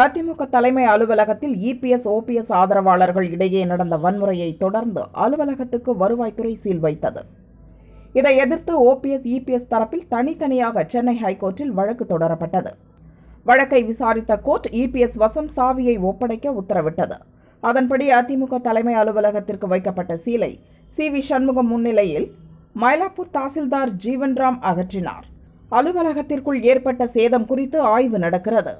அதிமுக தலைமை அலுவலகத்தில் EPS OPS ஆதரவாளர்கள் இடையே நடந்த வன்முறையை தொடர்ந்து அலுவலகத்துக்கு வருவாய்த்துறை சீல் வைத்தது இதை எதிர்த்து ஓபிஎஸ் இபிஎஸ் தரப்பில் தனித்தனியாக சென்னை ஹைகோர்ட்டில் வழக்கு தொடரப்பட்டது வழக்கை விசாரித்த கோர்ட் இபிஎஸ் வசம் சாவியை ஒப்படைக்க உத்தரவிட்டது அதன்படி அதிமுக தலைமை அலுவலகத்திற்கு வைக்கப்பட்ட சீலை சி வி சண்முகம் முன்னிலையில் மயிலாப்பூர் தாசில்தார் ஜீவன்ராம் அகற்றினார் அலுவலகத்திற்குள் ஏற்பட்ட சேதம் குறித்து ஆய்வு நடக்கிறது